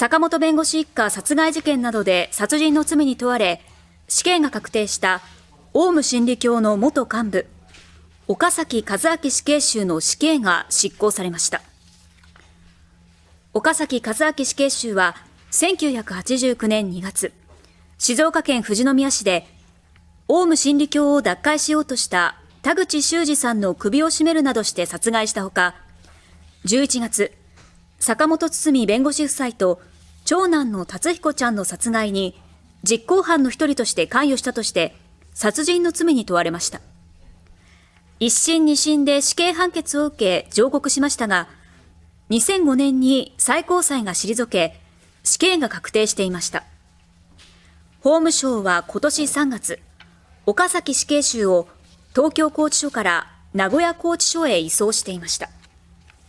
坂本弁護士一家殺害事件などで殺人の罪に問われ、死刑が確定したオウム真理教の元幹部、岡崎和明死刑囚の死刑が執行されました。岡崎和明死刑囚は1989年2月、静岡県富士宮市で、オウム真理教を脱会しようとした田口修二さんの首を絞めるなどして殺害したほか、11月、坂本堤弁護士夫妻と長男の達彦ちゃんの殺害に実行犯の一人として関与したとして殺人の罪に問われました一審二審で死刑判決を受け上告しましたが2005年に最高裁が退け死刑が確定していました法務省は今年3月岡崎死刑囚を東京拘置所から名古屋拘置所へ移送していました